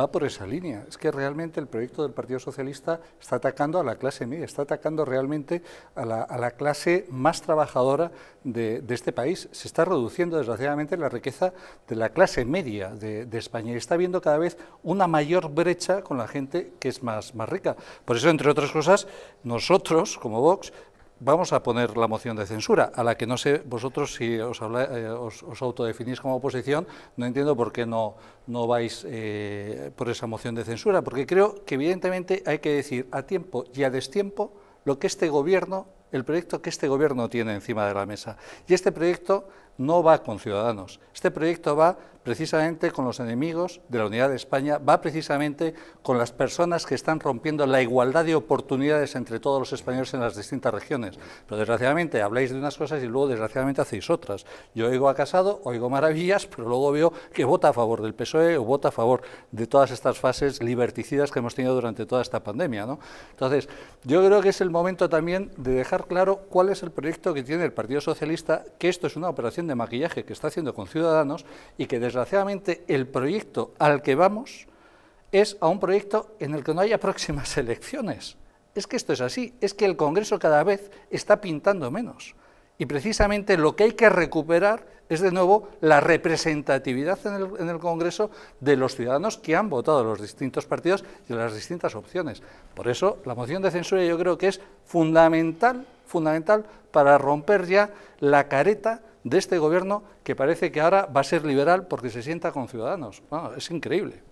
va por esa línea. Es que realmente el proyecto del Partido Socialista está atacando a la clase media, está atacando realmente a la, clase más trabajadora de, este país. Se está reduciendo, desgraciadamente, la riqueza de la clase media de, España y está viendo cada vez una mayor brecha con la gente que es más rica. Por eso, entre otras cosas, nosotros, como Vox, vamos a poner la moción de censura, a la que no sé vosotros si os, eh, os, autodefinís como oposición, no entiendo por qué no, no vais eh, por esa moción de censura, porque creo que evidentemente hay que decir a tiempo y a destiempo lo que este gobierno, el proyecto que este gobierno tiene encima de la mesa. Y este proyecto no va con Ciudadanos. Este proyecto va precisamente con los enemigos de la unidad de España, va precisamente con las personas que están rompiendo la igualdad de oportunidades entre todos los españoles en las distintas regiones. Pero desgraciadamente habláis de unas cosas y luego desgraciadamente hacéis otras. Yo oigo a Casado, oigo maravillas, pero luego veo que vota a favor del PSOE o vota a favor de todas estas fases liberticidas que hemos tenido durante toda esta pandemia. ¿no? Entonces, yo creo que es el momento también de dejar claro cuál es el proyecto que tiene el Partido Socialista, que esto es una operación de de maquillaje que está haciendo con Ciudadanos y que desgraciadamente el proyecto al que vamos es a un proyecto en el que no haya próximas elecciones. Es que esto es así, es que el Congreso cada vez está pintando menos. Y precisamente lo que hay que recuperar es de nuevo la representatividad en el, en el, Congreso de los ciudadanos que han votado los distintos partidos y las distintas opciones. Por eso la moción de censura yo creo que es fundamental fundamental para romper ya la careta de este gobierno que parece que ahora va a ser liberal porque se sienta con ciudadanos. es increíble.